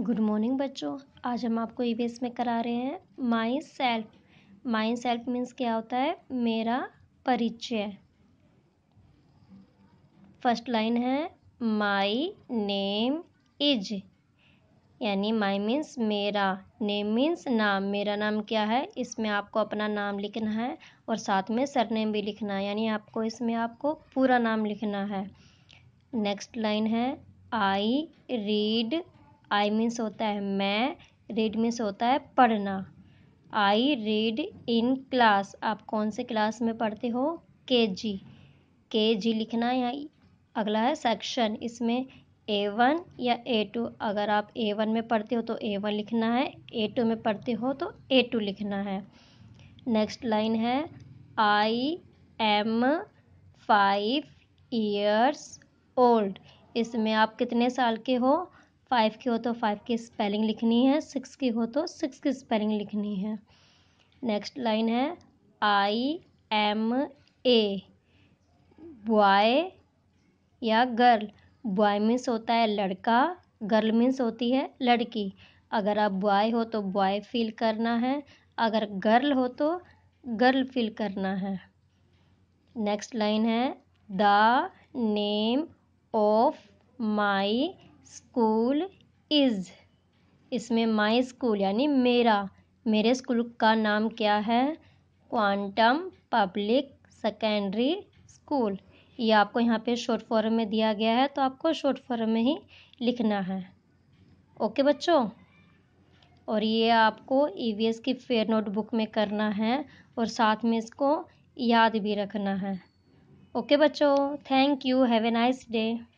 good morning बच्चों आज हम आपको ईवीएस में करा रहे हैं myself myself means क्या होता है मेरा परिचय फर्स्ट लाइन है माई नेम इज यानी माई मीन्स मेरा नेम मीन्स नाम मेरा नाम क्या है इसमें आपको अपना नाम लिखना है और साथ में सरनेम भी लिखना है यानी आपको इसमें आपको पूरा नाम लिखना है नेक्स्ट लाइन है आई रीड आई मीन्स होता है मैं रीड मीन्स होता है पढ़ना आई रीड इन क्लास आप कौन से क्लास में पढ़ते हो के जी के जी लिखना या अगला है सेक्शन इसमें ए वन या ए टू अगर आप ए वन में पढ़ते हो तो ए वन लिखना है ए टू में पढ़ते हो तो ए टू लिखना है नेक्स्ट लाइन है I am five years old इसमें आप कितने साल के हो फाइव की हो तो फाइव की स्पेलिंग लिखनी है सिक्स की हो तो सिक्स की स्पेलिंग लिखनी है नेक्स्ट लाइन है आई एम ए बॉय या गर्ल बॉय मीन्स होता है लड़का गर्ल मीन्स होती है लड़की अगर आप बॉय हो तो बॉय फील करना है अगर गर्ल हो तो गर्ल फील करना है नेक्स्ट लाइन है the name of my school is इसमें माई स्कूल यानी मेरा मेरे स्कूल का नाम क्या है क्वांटम पब्लिक सेकेंडरी स्कूल ये आपको यहाँ पे शॉर्ट फॉर्म में दिया गया है तो आपको शॉर्ट फॉर्म में ही लिखना है ओके बच्चों और ये आपको ई e की फेयर नोटबुक में करना है और साथ में इसको याद भी रखना है ओके बच्चों thank you have a nice day